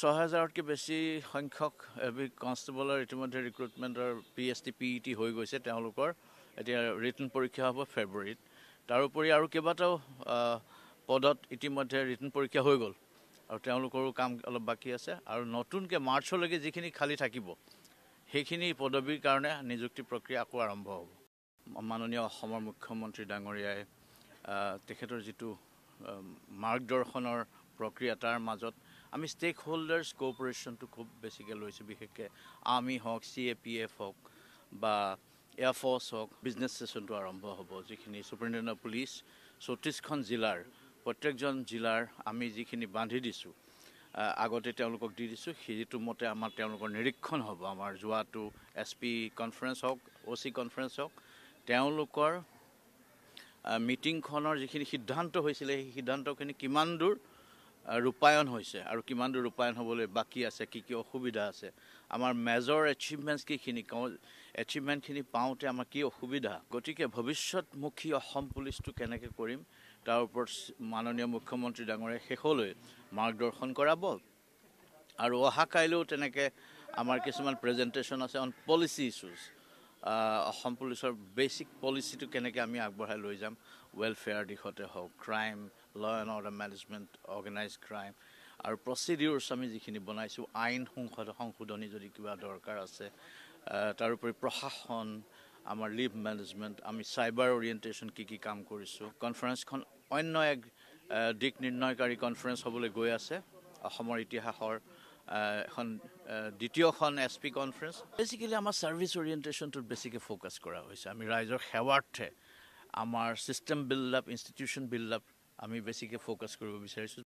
ছহেজাৰতকৈ বেছি সংখ্যক এভিক কনষ্টেবলৰ ইতিমধ্যে ৰিক্ৰুটমেণ্টৰ P S T P E T হৈ গৈছে তেওঁলোকৰ এতিয়া ৰিটাৰ্ণ পৰীক্ষা হ'ব ফেব্ৰুৱাৰীত তাৰোপৰি আৰু কেইবাটাও পদত ইতিমধ্যে ৰিটাৰ্ণ পৰীক্ষা হৈ গ'ল আৰু তেওঁলোকৰো কাম অলপ বাকী আছে আৰু নতুনকৈ মাৰ্চলৈকে যিখিনি খালী থাকিব সেইখিনি পদবীৰ কাৰণে নিযুক্তি প্ৰক্ৰিয়া আকৌ আৰম্ভ হ'ব মাননীয় অসমৰ মুখ্যমন্ত্ৰী ডাঙৰীয়াই তেখেতৰ যিটো মাৰ্গদৰ্শনৰ প্ৰক্ৰিয়া তাৰ মাজত আমি ষ্টেক হোল্ডাৰ্ছ কৰ্পৰেশ্যনটো খুব বেছিকৈ লৈছোঁ বিশেষকৈ আৰ্মি হওক চি এ পি এফ হওক বা এয়াৰফৰ্চ হওক বিজনেছ ছেশ্যনটো আৰম্ভ হ'ব যিখিনি ছুপাৰিণ্টেণ্ডেণ্ট পুলিচ চৌত্ৰিছখন জিলাৰ প্ৰত্যেকজন জিলাৰ আমি যিখিনি বান্ধি দিছোঁ আগতে তেওঁলোকক দি দিছোঁ সেইটো মতে আমাৰ তেওঁলোকৰ নিৰীক্ষণ হ'ব আমাৰ যোৱাটো এছ পি কনফাৰেঞ্চ হওক অ' চি কনফাৰেঞ্চ হওক তেওঁলোকৰ মিটিংখনৰ যিখিনি সিদ্ধান্ত হৈছিলে সেই সিদ্ধান্তখিনি কিমান দূৰ ৰূপায়ণ হৈছে আৰু কিমান দূৰ ৰূপায়ণ হ'বলৈ বাকী আছে কি কি অসুবিধা আছে আমাৰ মেজৰ এচিভমেণ্টছ কিখিনি কওঁ এচিভমেণ্টখিনি পাওঁতে আমাৰ কি অসুবিধা গতিকে ভৱিষ্যতমুখী অসম পুলিচটো কেনেকৈ কৰিম তাৰ ওপৰত মাননীয় মুখ্যমন্ত্ৰী ডাঙৰে শেষলৈ মাৰ্গদৰ্শন কৰাব আৰু অহা কাইলৈও তেনেকৈ আমাৰ কিছুমান প্ৰেজেণ্টেশ্যন আছে অন পলিচি ইছ্যুজ অসম পুলিচৰ বেচিক পলিচিটো কেনেকৈ আমি আগবঢ়াই লৈ যাম ৱেলফেয়াৰ দিশতে হওক crime law and order management organise crime আৰু প্ৰচিডিউৰ্ছ আমি যিখিনি বনাইছোঁ আইন সংশোধ সংশোধনী যদি কিবা দৰকাৰ আছে তাৰোপৰি প্ৰশাসন আমাৰ লিভ মেনেজমেণ্ট আমি চাইবাৰ অৰিয়েণ্টেশ্যন কি কি কাম কৰিছোঁ কনফাৰেন্সখন অন্য এক দিশ নিৰ্ণয়কাৰী কনফাৰেন্স হ'বলৈ গৈ আছে অসমৰ ইতিহাসৰ এখন দ্বিতীয়খন এছ পি কনফাৰেন্স বেছিকেলি আমাৰ ছাৰ্ভিচ অৰিয়েণ্টেশ্যনটোত বেছিকৈ ফ'কাছ কৰা হৈছে আমি ৰাইজৰ সেৱাৰ্থে আমাৰ ছিষ্টেম বিল্ডআপ ইনষ্টিটিউশ্যন বিল্ডআপ আমি বেছিকৈ ফ'কাছ কৰিব বিচাৰিছোঁ